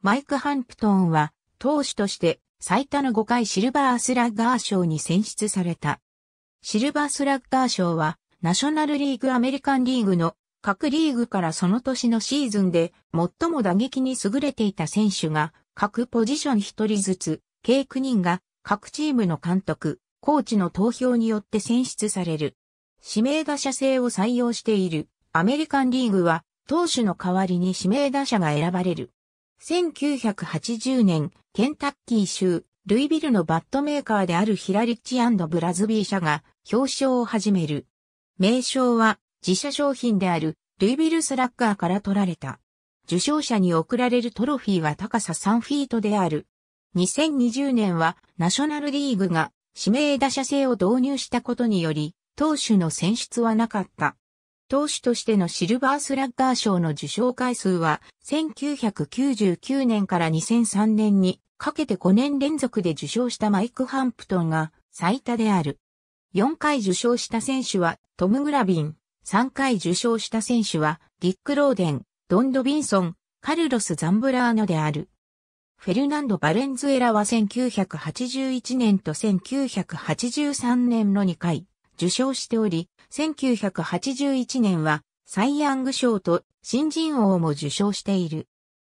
マイク・ハンプトンは投手として最多の5回シルバースラッガー賞に選出された。シルバースラッガー賞はナショナルリーグアメリカンリーグの各リーグからその年のシーズンで最も打撃に優れていた選手が各ポジション1人ずつ、計9人が各チームの監督、コーチの投票によって選出される。指名打者制を採用しているアメリカンリーグは投手の代わりに指名打者が選ばれる。1980年、ケンタッキー州、ルイビルのバットメーカーであるヒラリッチブラズビー社が表彰を始める。名称は自社商品であるルイビルスラッガーから取られた。受賞者に贈られるトロフィーは高さ3フィートである。2020年はナショナルリーグが指名打者制を導入したことにより、投手の選出はなかった。投手としてのシルバースラッガー賞の受賞回数は、1999年から2003年にかけて5年連続で受賞したマイク・ハンプトンが最多である。4回受賞した選手はトム・グラビン、3回受賞した選手はディック・ローデン、ドン・ド・ビンソン、カルロス・ザンブラーノである。フェルナンド・バレンズエラは1981年と1983年の2回受賞しており、1981年はサイ・ヤング賞と新人王も受賞している。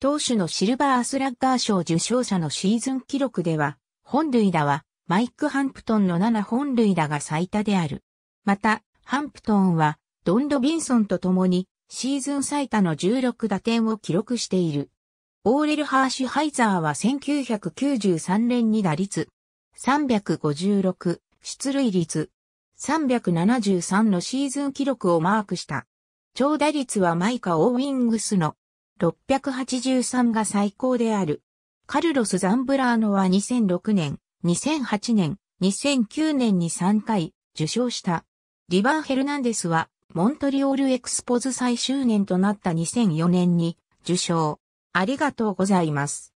当主のシルバースラッガー賞受賞者のシーズン記録では、本塁打はマイク・ハンプトンの7本塁打が最多である。また、ハンプトンはドン・ロビンソンと共にシーズン最多の16打点を記録している。オーレル・ハーシュハイザーは1993年に打率356出塁率373のシーズン記録をマークした。長打率はマイカ・オーウィングスの683が最高である。カルロス・ザンブラーノは2006年、2008年、2009年に3回受賞した。リバー・ヘルナンデスはモントリオールエクスポズ最終年となった2004年に受賞。ありがとうございます。